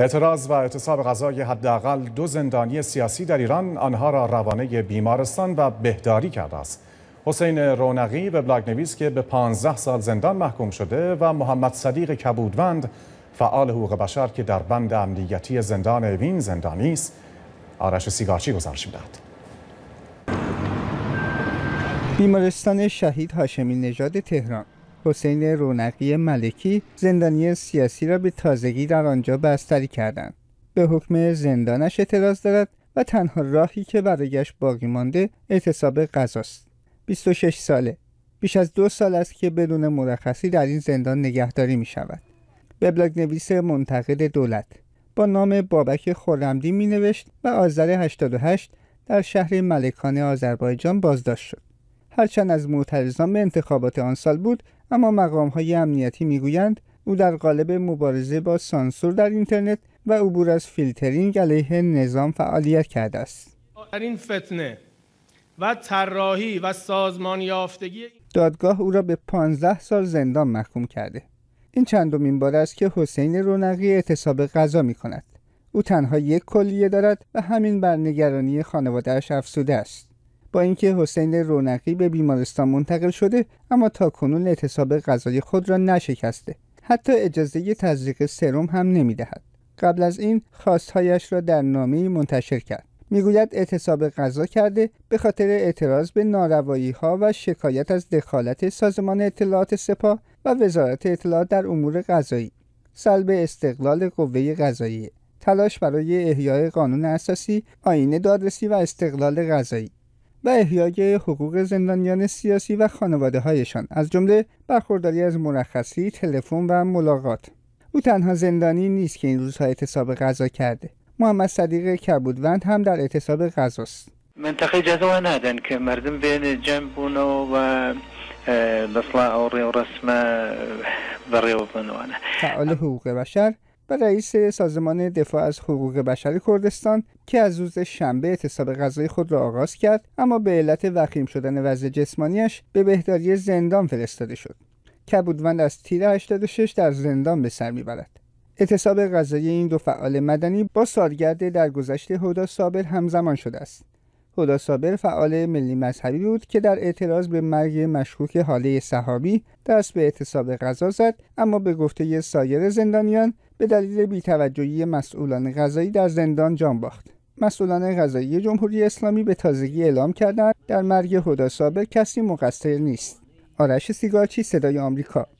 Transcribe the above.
اعتراض و اعتصاب غذای حداقل دو زندانی سیاسی در ایران آنها را روانه بیمارستان و بهداری کرده است حسین رونقی به بلاگ نویس که به 15 سال زندان محکوم شده و محمد صدیق کبودوند فعال حقوق بشر که در بند امنیتی زندان اوین زندانی است آرش سیگارچی گزارش میدهد بیمارستان شهید هاشمی نژاد تهران حسین رونقی ملکی زندانی سیاسی را به تازگی در آنجا بستری کردند به حکم زندانش اعتراض دارد و تنها راهی که برایش باقی مانده اعتصاب غذاست 26 ساله بیش از دو سال است که بدون مرخصی در این زندان نگهداری می شود وبلاگ نویس منتقد دولت با نام بابک خورمدی می نوشت و آذر 88 در شهر ملکان آذربایجان بازداشت شد هرچند از معترضان به انتخابات آن سال بود اما مقام های امنیتی میگویند او در قالب مبارزه با سانسور در اینترنت و عبور از فیلترینگ علیه نظام فعالیت کرده است در این فتنه و طراحی و سازمان یافتگی دادگاه او را به 15 سال زندان محکوم کرده این چندمین بار است که حسین رونقی اعتصاب غذا می کند او تنها یک کلیه دارد و همین بر نگرانی خانوادهاش افسوده است با اینکه حسین رونقی به بیمارستان منتقل شده اما تا کنون اعتصاب غذای خود را نشکسته حتی اجازه تزریق سرم هم نمیدهد قبل از این خواستهایش را در نامه منتشر کرد میگوید اعتصاب غذا کرده به خاطر اعتراض به ناروایی ها و شکایت از دخالت سازمان اطلاعات سپاه و وزارت اطلاعات در امور غذایی سلب استقلال قوه غذایی تلاش برای احیای قانون اساسی آینه دادرسی و استقلال غذایی و احیای حقوق زندانیان سیاسی و خانواده هایشان از جمله برخورداری از مرخصی، تلفن و ملاقات. او تنها زندانی نیست که این روزها اعتصاب غذا کرده. محمد صدیق کبودوند هم در اعتصاب است منطقه جزوه که مردم بین جنب و و رسم بریو فعال حقوق بشر و رئیس سازمان دفاع از حقوق بشر کردستان که از روز شنبه اعتصاب غذای خود را آغاز کرد اما به علت وخیم شدن وضع جسمانیش به بهداری زندان فرستاده شد کبودوند از تیر 86 در زندان به سر میبرد اعتصاب غذای این دو فعال مدنی با سالگرد گذشته هدا صابر همزمان شده است هدا صابر فعال ملی مذهبی بود که در اعتراض به مرگ مشکوک حاله صحابی دست به اعتصاب غذا زد اما به گفته سایر زندانیان به دلیل بیتوجهی مسئولان غذایی در زندان جان باخت مسئولان غذایی جمهوری اسلامی به تازگی اعلام کردند در مرگ هدا صابر کسی مقصر نیست آرش سیگارچی صدای آمریکا